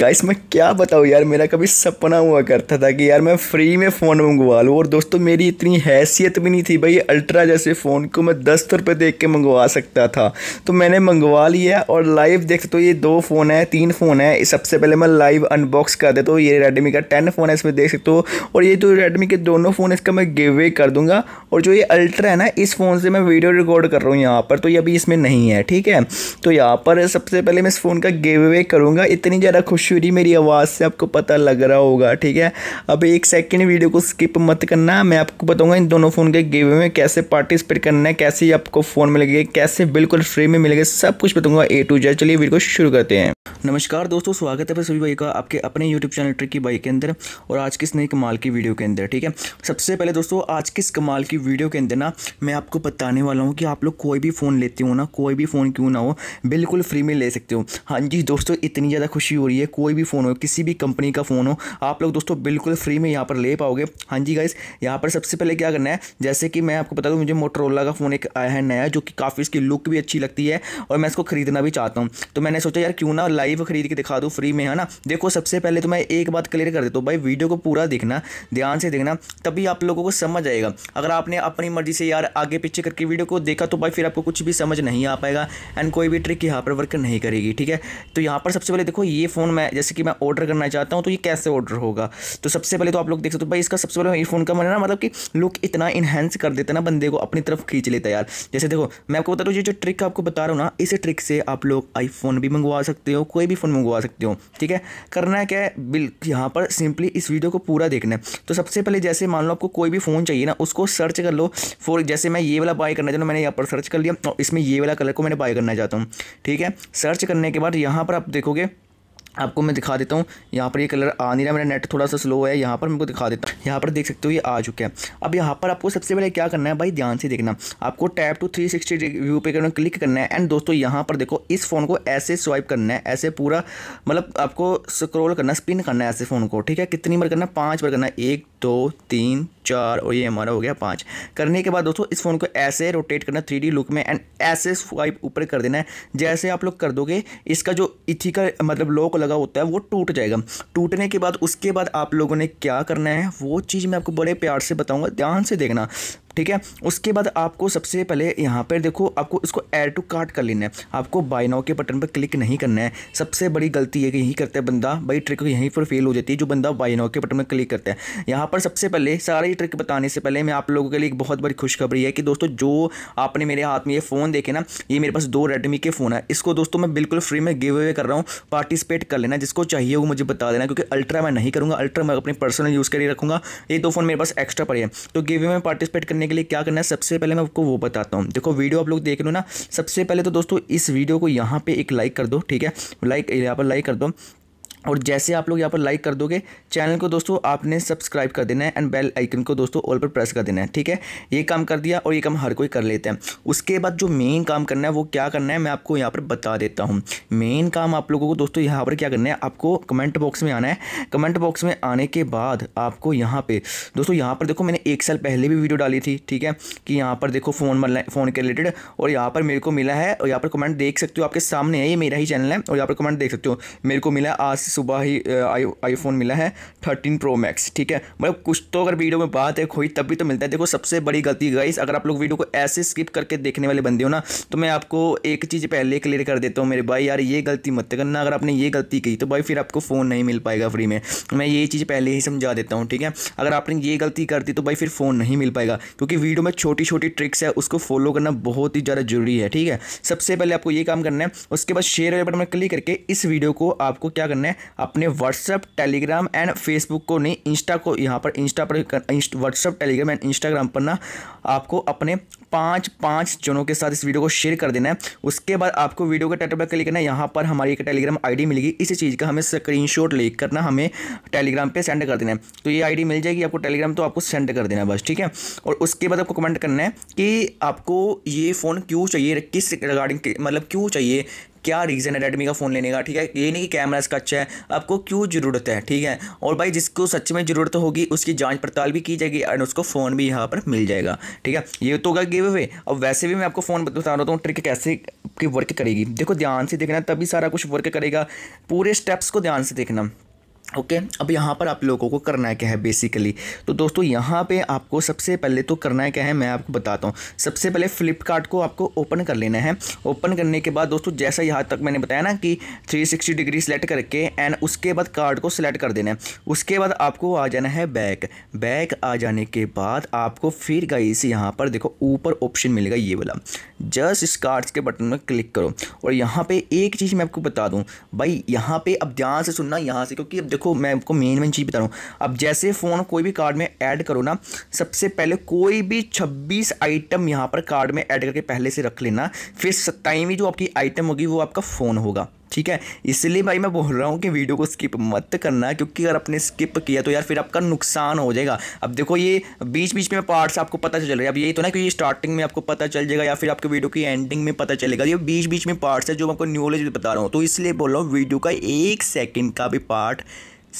guys मैं क्या बताऊँ यार मेरा कभी सपना हुआ करता था कि यार मैं फ्री में फ़ोन मंगवा लूँ और दोस्तों मेरी इतनी हैसियत भी नहीं थी भाई अल्ट्रा जैसे फ़ोन को मैं दस रुपये देख के मंगवा सकता था तो मैंने मंगवा लिया और लाइव देख तो ये दो फ़ोन है तीन फ़ोन है सबसे पहले मैं लाइव अनबॉक्स कर देता हूँ ये रेडमी का टेन फ़ोन है इसमें देख सकते हो और ये जो रेडमी के दोनों फ़ोन इसका मैं गिव वे कर दूंगा और जो ये अल्ट्रा है ना इस फ़ोन से मैं वीडियो रिकॉर्ड कर रहा हूँ यहाँ पर तो ये अभी इसमें नहीं है ठीक है तो यहाँ पर सबसे पहले मैं इस फ़ोन का गिव वे करूँगा इतनी ज़्यादा खुशूरी मेरी आवाज़ से आपको पता लग रहा होगा ठीक है अब एक सेकेंड वीडियो को स्किप मत करना मैं आपको बताऊँगा इन दोनों फ़ोन के गेवे में कैसे पार्टिसिपेट करना है कैसे आपको फ़ोन मिलेगा कैसे बिल्कुल फ्री में मिलेगा सब कुछ बताऊँगा ए टू जेड चलिए वीडियो शुरू करते हैं नमस्कार दोस्तों स्वागत है सभी भाई का आपके अपने यूट्यूब चैनल ट्रिक की बाइक के अंदर और आज किस नई कमाल की वीडियो के अंदर ठीक है सबसे पहले दोस्तों आज किस कमाल की वीडियो के अंदर ना मैं आपको बताने वाला हूँ कि आप लोग कोई भी फ़ोन लेते हो ना कोई भी फ़ोन क्यों ना हो बिल्कुल फ्री में ले सकते हो हाँ जी दोस्तों इतनी ज़्यादा खुशी हो रही है चाहिए कोई भी फ़ोन हो किसी भी कंपनी का फ़ोन हो आप लोग दोस्तों बिल्कुल फ्री में यहाँ पर ले पाओगे हाँ जी गाइस यहाँ पर सबसे पहले क्या करना है जैसे कि मैं आपको बता दूँ मुझे मोटरोला का फ़ोन एक आया है नया जो कि काफ़ी इसकी लुक भी अच्छी लगती है और मैं इसको खरीदना भी चाहता हूँ तो मैंने सोचा यार क्यों ना लाइव खरीद के दिखा दूँ फ्री में है ना देखो सबसे पहले तो मैं एक बात क्लियर कर देता हूँ भाई वीडियो को पूरा देखना ध्यान से देखना तभी आप लोगों को समझ आएगा अगर आपने अपनी मर्जी से यार आगे पीछे करके वीडियो को देखा तो भाई फिर आपको कुछ भी समझ नहीं आ पाएगा एंड कोई भी ट्रिक यहाँ पर वर्क नहीं करेगी ठीक है तो यहाँ पर सबसे पहले देखो ये फ़ोन मैं जैसे कि मैं ऑर्डर करना चाहता हूँ तो ये कैसे ऑर्डर होगा तो सबसे पहले तो आप लोग देख सकते हो भाई इसका सबसे पहले ईयरफोन का मैंने ना मतलब कि लुक इतना इन्हेंस कर देता ना बंदे को अपनी तरफ खींच लेता है यार जैसे देखो मैं आपको बता दूँ ये जो ट्रिक आपको बता रहा हूँ ना इस ट्रिक से आप लोग आईफोन भी मंगवा सकते हो कोई भी फ़ोन मंगवा सकते हो ठीक है करना है क्या है बिल यहाँ पर सिंपली इस वीडियो को पूरा देखना है तो सबसे पहले जैसे मान लो आपको कोई भी फ़ोन चाहिए ना उसको सर्च कर लो फॉर जैसे मैं ये वाला बाय करना चाहता हूँ मैंने यहाँ पर सर्च कर लिया और इसमें ये वाला कलर को मैंने बाय करना चाहता हूँ ठीक है सर्च करने के बाद यहाँ पर आप देखोगे आपको मैं दिखा देता हूँ यहाँ पर ये कलर आ नहीं रहा मेरा नेट थोड़ा सा स्लो है यहाँ पर मैं को दिखा देता हूँ यहाँ पर देख सकते हो ये आ चुका है अब यहाँ पर आपको सबसे पहले क्या करना है भाई ध्यान से देखना आपको tap to three sixty view पे करना क्लिक करना है एंड दोस्तों यहाँ पर देखो इस फ़ोन को ऐसे स्वाइप करना है ऐसे पूरा मतलब आपको स्क्रोल करना स्पिन करना है ऐसे फ़ोन को ठीक है कितनी बार करना पाँच बार करना एक दो तीन चार और ये हमारा हो गया पाँच करने के बाद दोस्तों इस फ़ोन को ऐसे रोटेट करना थ्री लुक में एंड ऐसे स्वाइप ऊपर कर देना है जैसे आप लोग कर दोगे इसका जो इथी का मतलब लॉक लगा होता है वो टूट जाएगा टूटने के बाद उसके बाद आप लोगों ने क्या करना है वो चीज़ मैं आपको बड़े प्यार से बताऊँगा ध्यान से देखना ठीक है उसके बाद आपको सबसे पहले यहाँ पर देखो आपको इसको एड टू कार्ट कर लेना है आपको बाय नाउ के बटन पर क्लिक नहीं करना है सबसे बड़ी गलती है कि यही करता है बंदा भाई ट्रिक यहीं पर फेल हो जाती है जो बंदा बाय नाउ के बटन पर क्लिक करता है यहाँ पर सबसे पहले सारी ट्रिक बताने से पहले मैं आप लोगों के लिए एक बहुत बड़ी खुशखबरी है कि दोस्तों जो आपने मेरे हाथ में ये फ़ोन देखे ना ये मेरे पास दो रेडमी के फ़ोन है इसको दोस्तों मैं बिल्कुल फ्री में गिव अवे कर रहा हूँ पार्टिसिपेट कर लेना जिसको चाहिए वो मुझे बता देना क्योंकि अल्ट्रा मैं नहीं करूँगा अल्ट्रा मैं अपने पर्सनल यूज़ के लिए रखूँगा ये दो फ़ोन मेरे पास एक्स्ट्रा पड़े हैं तो गिव अवे में पार्टिसिपेट करने करने के लिए क्या करना है सबसे पहले मैं आपको वो बताता हूँ देखो वीडियो आप लोग देख रहे हो ना सबसे पहले तो दोस्तों इस वीडियो को यहाँ पर एक लाइक कर दो ठीक है लाइक यहाँ पर लाइक कर दो और जैसे आप लोग यहाँ पर लाइक कर दोगे चैनल को दोस्तों आपने सब्सक्राइब कर देना है एंड बेल आइकन को दोस्तों ऑल पर प्रेस कर देना है ठीक है ये काम कर दिया और ये काम हर कोई कर लेते हैं उसके बाद जो मेन काम करना है वो क्या करना है मैं आपको यहाँ पर बता देता हूँ मेन काम आप लोगों को दोस्तों यहाँ पर क्या करना है आपको कमेंट बॉक्स में आना है कमेंट बॉक्स में आने के बाद आपको यहाँ पर दोस्तों यहाँ पर देखो मैंने एक साल पहले भी वीडियो डाली थी ठीक है कि यहाँ पर देखो फ़ोन फ़ोन के रिलेटेड और यहाँ पर मेरे को मिला है और यहाँ पर कमेंट देख सकते हो आपके सामने है ये मेरा ही चैनल है और यहाँ पर कमेंट देख सकते हो मेरे को मिला आज सुबह ही आईफोन मिला है थर्टीन प्रो मैक्स ठीक है मतलब कुछ तो अगर वीडियो में बात है खोई तब भी तो मिलता है देखो सबसे बड़ी गलती गाइस अगर आप लोग वीडियो को ऐसे स्किप करके देखने वाले बंदे हो ना तो मैं आपको एक चीज़ पहले क्लियर कर देता हूँ मेरे भाई यार ये गलती मत करना अगर आपने ये गलती की तो भाई फिर आपको फ़ोन नहीं मिल पाएगा फ्री में मैं ये चीज़ पहले ही समझा देता हूँ ठीक है अगर आपने ये गलती कर दी तो भाई फिर फ़ोन नहीं मिल पाएगा क्योंकि वीडियो में छोटी छोटी ट्रिक्स है उसको फॉलो करना बहुत ही ज़्यादा ज़रूरी है ठीक है सबसे पहले आपको ये काम करना है उसके बाद शेयर वाले बटन में क्लिक करके इस वीडियो को आपको क्या करना है अपने व्हाट्सअप टेलीग्राम एंड फेसबुक को नहीं इंस्टा को यहाँ पर इंस्टा पर व्हाट्सअप टेलीग्राम एंड इंस्टाग्राम पर ना आपको अपने पाँच पांच जनों के साथ इस वीडियो को शेयर कर देना है उसके बाद आपको वीडियो के टाइटल पर क्लिक करना है यहाँ पर हमारी एक टेलीग्राम आईडी मिलेगी इसी चीज़ का हमें स्क्रीनशॉट ले करना हमें टेलीग्राम पे सेंड कर देना है तो ये आईडी मिल जाएगी आपको टेलीग्राम तो आपको सेंड कर देना है बस ठीक है और उसके बाद आपको कमेंट करना है कि आपको ये फ़ोन क्यों चाहिए किस रिगार्डिंग मतलब क्यों चाहिए क्या रीज़न है रेडमी का फ़ोन लेने का ठीक है ये नहीं कि कैमरा इसका अच्छा है आपको क्यों ज़रूरत है ठीक है और भाई जिसको सच में ज़रूरत होगी उसकी जाँच पड़ताल भी की जाएगी एंड उसको फ़ोन भी यहाँ पर मिल जाएगा ठीक है ये तो होगा गिव अवे और वैसे भी मैं आपको फ़ोन बता रहा हूँ ट्रिक तो कैसे की वर्क करेगी देखो ध्यान से देखना तभी सारा कुछ वर्क करेगा पूरे स्टेप्स को ध्यान से देखना ओके okay, अब यहाँ पर आप लोगों को करना है क्या है बेसिकली तो दोस्तों यहाँ पे आपको सबसे पहले तो करना है क्या है मैं आपको बताता हूँ सबसे पहले फ्लिपकार्ट को आपको ओपन कर लेना है ओपन करने के बाद दोस्तों जैसा यहाँ तक मैंने बताया ना कि 360 डिग्री सेलेक्ट करके एंड उसके बाद कार्ड को सिलेक्ट कर देना है उसके बाद आपको आ जाना है बैक बैक आ जाने के बाद आपको फिर गई से यहाँ पर देखो ऊपर ऑप्शन मिलेगा ये वाला जस्ट इस कार्ड्स के बटन में क्लिक करो और यहाँ पर एक चीज़ मैं आपको बता दूँ भाई यहाँ पर अब ध्यान से सुनना यहाँ से क्योंकि अब देखो देखो मैं आपको मेन मेन चीज़ बता रहा हूँ अब जैसे फ़ोन कोई भी कार्ड में ऐड करो ना सबसे पहले कोई भी छब्बीस आइटम यहाँ पर कार्ड में ऐड करके पहले से रख लेना फिर सत्ताईवीं जो आपकी आइटम होगी वो आपका फ़ोन होगा ठीक है इसलिए भाई मैं बोल रहा हूँ कि वीडियो को स्किप मत करना क्योंकि अगर आपने स्किप किया तो यार फिर आपका नुकसान हो जाएगा अब देखो ये बीच बीच में पार्ट्स आपको पता चल रहा है अब यही तो ना कि ये स्टार्टिंग में आपको पता चल जाएगा या फिर आपके वीडियो की एंडिंग में पता चलेगा ये बीच बीच में पार्ट्स है जो मैं आपको न्यूलेज बता रहा हूँ तो इसलिए बोल रहा हूँ वीडियो का एक सेकेंड का भी पार्ट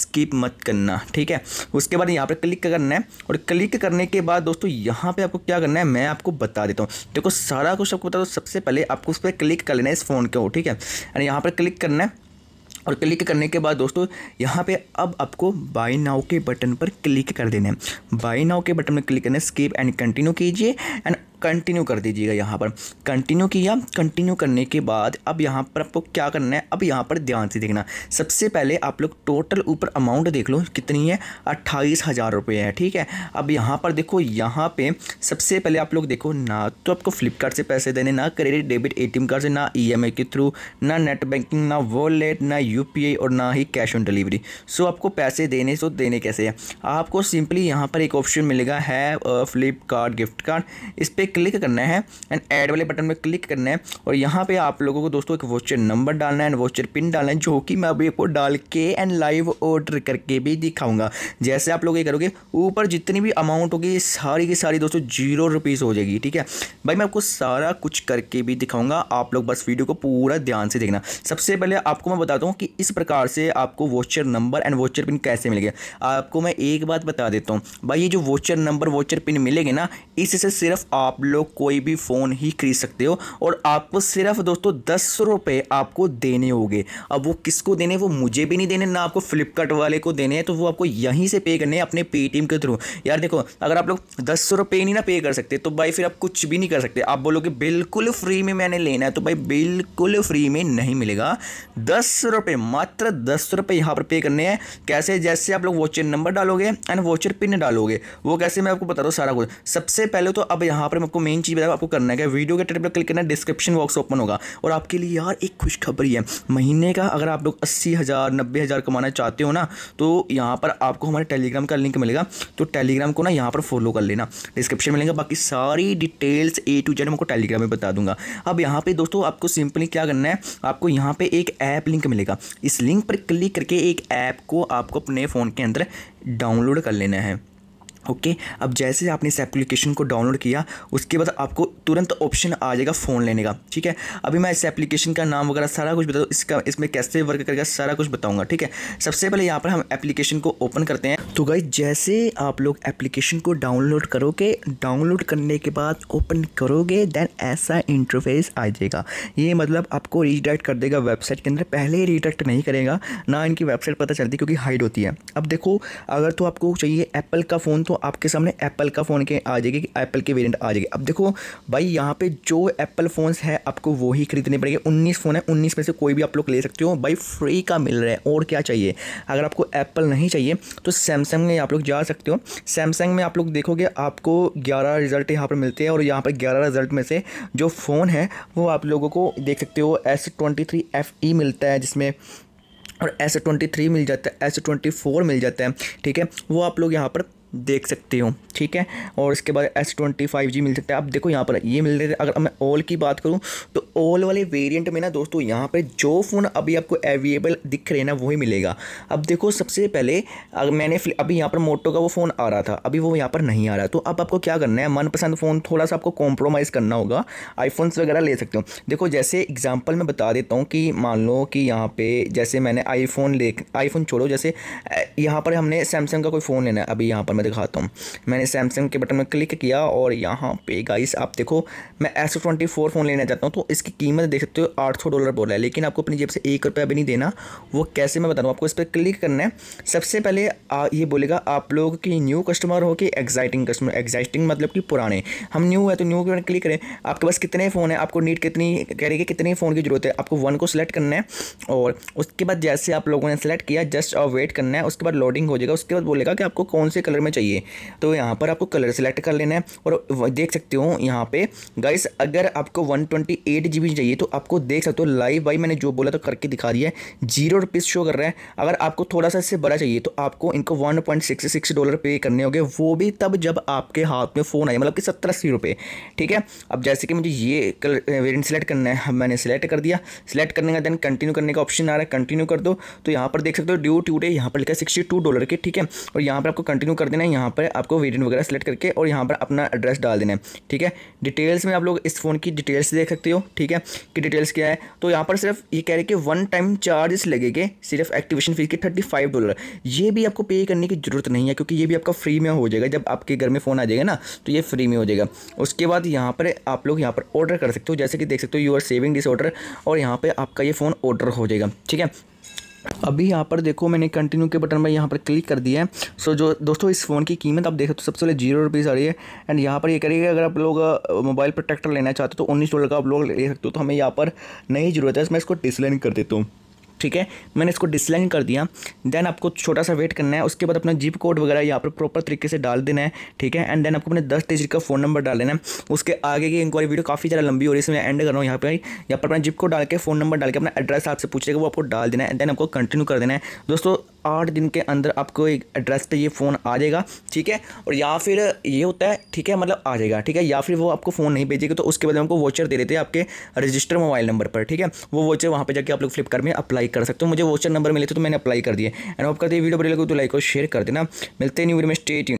स्किप मत करना ठीक है उसके बाद यहाँ पर क्लिक करना है और क्लिक करने के बाद दोस्तों यहाँ पे आपको क्या करना है मैं आपको बता देता हूँ देखो सारा कुछ आपको बता दो सबसे पहले आपको उस पर क्लिक कर लेना है इस फ़ोन के हो ठीक है एंड यहाँ पर क्लिक करना है और क्लिक करने के बाद दोस्तों यहाँ पे अब आपको बाई नाउ के बटन पर क्लिक कर देना है बाई नाउ के बटन में क्लिक करना है स्किप एंड कंटिन्यू कीजिए एंड कंटिन्यू कर दीजिएगा यहाँ पर कंटिन्यू किया कंटिन्यू करने के बाद अब यहाँ पर आपको क्या करना है अब यहाँ पर ध्यान से देखना सबसे पहले आप लोग टोटल ऊपर अमाउंट देख लो कितनी है अट्ठाईस हज़ार रुपये है ठीक है अब यहाँ पर देखो यहाँ पे सबसे पहले आप लोग देखो ना तो आपको फ्लिपकार्ट से पैसे देने ना क्रेडिट डेबिट ए कार्ड से ना ई e के थ्रू ना नेट बैंकिंग ना वॉलेट ना यू और ना ही कैश ऑन डिलीवरी सो आपको पैसे देने तो देने कैसे है आपको सिंपली यहाँ पर एक ऑप्शन मिलेगा है फ्लिपकार्ट गिफ्ट कार्ड इस पर क्लिक करना है एंड ऐड वाले बटन में क्लिक करना है और यहाँ पे आप लोगों को दोस्तों एक वोचर नंबर डालना है एंड वोचर पिन डालना है जो कि मैं अभी आपको डाल के एंड लाइव ऑर्डर करके भी दिखाऊंगा जैसे आप लोग ये करोगे ऊपर जितनी भी अमाउंट होगी सारी की सारी दोस्तों जीरो रुपीज़ हो जाएगी ठीक है भाई मैं आपको सारा कुछ करके भी दिखाऊंगा आप लोग बस वीडियो को पूरा ध्यान से देखना सबसे पहले आपको मैं बताता हूँ कि इस प्रकार से आपको voucher number and voucher pin कैसे मिलेगा आपको मैं एक बात बता देता हूँ भाई ये जो वॉचर नंबर वॉचर पिन मिलेगी ना इससे सिर्फ आप लोग कोई भी फ़ोन ही खरीद सकते हो और आपको सिर्फ दोस्तों दस रुपये आपको देने होंगे अब वो किसको देने वो मुझे भी नहीं देने ना आपको फ्लिपकार्ट वाले को देने हैं तो वो आपको यहीं से पे करने हैं अपने पेटीएम के थ्रू यार देखो अगर आप लोग दस रुपये नहीं ना पे कर सकते तो भाई फिर आप कुछ भी नहीं कर सकते आप बोलोगे बिल्कुल फ्री में मैंने लेना है तो भाई बिल्कुल फ्री में नहीं मिलेगा दस रुपये मात्र दस रुपये यहाँ पर पे करने हैं कैसे जैसे आप लोग वॉचर नंबर डालोगे एंड वॉचर पिन डालोगे वो कैसे मैं आपको बता रहा हूँ सारा कुछ सबसे पहले तो अब यहाँ पर मैं आपको मेन चीज़ बताया आपको करना है वीडियो के टाइप पर क्लिक करना है डिस्क्रिप्शन बॉक्स ओपन होगा और आपके लिए यार एक खुशखबरी है महीने का अगर आप लोग अस्सी हज़ार नब्बे हज़ार कमाना चाहते हो ना तो यहाँ पर आपको हमारे टेलीग्राम का लिंक मिलेगा तो टेलीग्राम को ना यहाँ पर फॉलो कर लेना डिस्क्रिप्शन मिलेगा बाकी सारी डिटेल्स ए टू जेड मैं आपको टेलीग्राम में बता दूंगा अब यहाँ पर दोस्तों आपको सिंपली क्या करना है आपको यहाँ पर एक ऐप लिंक मिलेगा इस लिंक पर क्लिक करके एक ऐप को आपको अपने फ़ोन के अंदर डाउनलोड कर लेना है ओके okay, अब जैसे आपने इस एप्लीकेशन को डाउनलोड किया उसके बाद आपको तुरंत ऑप्शन आ जाएगा फ़ोन लेने का ठीक है अभी मैं इस एप्लीकेशन का नाम वगैरह सारा कुछ बताऊँ इसका इसमें कैसे वर्क करेगा सारा कुछ बताऊंगा ठीक है सबसे पहले यहाँ पर हम एप्लीकेशन को ओपन करते हैं तो गई जैसे आप लोग एप्लीकेशन को डाउनलोड करोगे डाउनलोड करने के बाद ओपन करोगे देन ऐसा इंटरफेस आ जाएगा ये मतलब आपको रिडायरेक्ट कर देगा वेबसाइट के अंदर पहले रिडायरेक्ट नहीं करेगा ना इनकी वेबसाइट पता चलती क्योंकि हाइड होती है अब देखो अगर तो आपको चाहिए एप्पल का फ़ोन तो दोस्तों आपके सामने एप्पल का फ़ोन के आ जाएगी कि एप्पल के वेरिएंट आ जाएगी अब देखो भाई यहाँ पे जो एप्पल फ़ोन्स है आपको वो ही खरीदने पड़ेंगे उन्नीस फ़ोन है उन्नीस में से कोई भी आप लोग ले सकते हो भाई फ्री का मिल रहा है और क्या चाहिए अगर आपको एप्पल नहीं चाहिए तो सैमसंग में आप लोग जा सकते हो सैमसंग में आप लोग देखोगे आपको ग्यारह रिजल्ट यहाँ पर मिलते हैं और यहाँ पर ग्यारह रिजल्ट में से जो फ़ोन है वो आप लोगों को देख सकते हो S twenty three F E मिलता है जिसमें और एस ट्वेंटी थ्री मिल जाता है एस ट्वेंटी फोर मिल जाता है ठीक है वो आप लोग यहाँ पर देख सकते हो ठीक है और इसके बाद एस ट्वेंटी फाइव जी मिल सकता है आप देखो यहाँ पर ये मिल रहे थे अगर मैं ऑल की बात करूँ तो ऑल वाले वेरिएंट में ना दोस्तों यहाँ पर जो फ़ोन अभी आपको अवेलेबल दिख रहे हैं ना वही मिलेगा अब देखो सबसे पहले अगर मैंने अभी यहाँ पर मोटो का वो फ़ोन आ रहा था अभी वो यहाँ पर नहीं आ रहा तो अब आपको क्या करना है मनपसंद फ़ोन थोड़ा सा आपको कॉम्प्रोमाइज़ करना होगा आईफोन्स वगैरह ले सकते हो देखो जैसे एग्जाम्पल मैं बता देता हूँ कि मान लो कि यहाँ पर जैसे मैंने आईफोन ले आईफोन छोड़ो जैसे यहाँ पर हमने सैमसंग का कोई फ़ोन लेना है अभी यहाँ पर मैं दिखाता हूँ मैंने सैमसंग के बटन में क्लिक किया और यहाँ पे गाइस आप देखो मैं एस ट्वेंटी फोर फ़ोन लेना चाहता हूँ तो इसकी कीमत देख सकते हो आठ सौ डॉलर बोला है लेकिन आपको अपनी जेब से एक रुपया भी नहीं देना वो कैसे मैं बताऊँ आपको इस पर क्लिक करना है सबसे पहले आ, ये बोलेगा आप लोग की न्यू कस्टमर हो कि एग्जाइटिंग कस्टमर एग्जाइटिंग मतलब कि पुराने हम न्यू है तो न्यू के क्लिक करें आपके पास कितने फ़ोन है आपको नीड कितनी कह रही है कितने फ़ोन की ज़रूरत है आपको वन को सिलेक्ट करना है और उसके बाद जैसे आप लोगों ने सेलेक्ट किया जस्ट और वेट करना है उसके बाद लोडिंग हो जाएगा उसके बाद बोलेगा कि आपको कौन से कलर में चाहिए तो यहाँ पर आपको कलर सेलेक्ट कर लेना है और देख सकते हो यहाँ पे गाइस अगर आपको one twenty eight G B चाहिए तो आपको देख सकते हो लाइव बाई मैंने जो बोला तो करके दिखा दिया है जीरो रुपीज़ शो कर रहा है अगर आपको थोड़ा सा इससे बड़ा चाहिए तो आपको इनको one point six six dollar पे करने होंगे वो भी तब जब आपके हाथ में फ़ोन आए मतलब कि सत्तर अस्सी रुपये ठीक है अब जैसे कि मुझे ये कलर वेरियंट सेलेक्ट करना है मैंने सेलेक्ट कर दिया सेलेक्ट करने का देन कंटिन्यू करने का ऑप्शन आ रहा है कंटिन्यू कर दो तो यहाँ पर देख सकते हो ड्यू टू डे यहाँ पर लिखा है सिक्सटी टू डॉलर के ठीक है और यहाँ पर आपको कंटिन्यू कर देना है यहाँ पर आपको वेरियंट वगैरह सेलेक्ट करके और यहाँ पर अपना एड्रेस डाल देना है ठीक है डिटेल्स में आप लोग इस फ़ोन की डिटेल्स देख सकते हो ठीक है कि डिटेल्स क्या है तो यहाँ पर सिर्फ ये कह रहे कि वन टाइम चार्जेस लगेगे सिर्फ एक्टिवेशन फ़ीस के थर्टी फाइव डॉलर ये भी आपको पे करने की ज़रूरत नहीं है क्योंकि ये भी आपका फ्री में हो जाएगा जब आपके घर में फ़ोन आ जाएगा ना तो ये फ्री में हो जाएगा उसके बाद यहाँ पर आप लोग यहाँ पर ऑर्डर कर सकते हो जैसे कि देख सकते हो you are saving this order और यहाँ पर आपका ये फ़ोन ऑर्डर हो जाएगा ठीक है अभी यहाँ पर देखो मैंने कंटिन्यू के बटन पर यहाँ पर क्लिक कर दिया है सो जो दोस्तों इस फ़ोन की कीमत आप देखो तो सबसे पहले जीरो रुपीज़ आ रही है एंड यहाँ पर ये यह करिएगा अगर आप लोग मोबाइल प्रोटेक्टर लेना चाहते हो तो उन्नीस डॉलर का आप लोग ले सकते हो तो हमें यहाँ पर नहीं ज़रूरत है मैं इसको डिसलाइन कर देता हूँ ठीक है मैंने इसको डिसलाइन कर दिया देन आपको छोटा सा वेट करना है उसके बाद अपना जिप कोड वगैरह यहाँ पर प्रॉपर तरीके से डाल देना है ठीक है एंड देन आपको अपने दस डिजिट का फ़ोन नंबर डाल देना है उसके आगे की इंक्वायरी वीडियो काफ़ी ज़्यादा लंबी हो रही है इसमें एंड कर रहा हूँ यहाँ पर यहाँ पर अपना जिप कोड डाल के फ़ोन नंबर डाल के अपना एड्रेस आपसे पूछेगा वो आपको डाल देना है देन आपको कंटिन्यू कर देना है दोस्तों आठ दिन के अंदर आपको एक एड्रेस पे ये फ़ोन आ जाएगा ठीक है और या फिर ये होता है ठीक है मतलब आ जाएगा ठीक है या फिर वो आपको फ़ोन नहीं भेजेगा तो उसके बदले हमको वोचर दे देते हैं आपके रजिस्टर मोबाइल नंबर पर ठीक है वो वोचर वहाँ पर जाकर आप लोग फ्लिपकार्ट में अप्लाई कर सकते हो मुझे वोचर नंबर मिले थे तो मैंने अप्लाई कर दिए एंड आप करते वीडियो बढ़िया लगे तो लाइक और शेयर कर देना मिलते न्यू वीडियो में स्टेट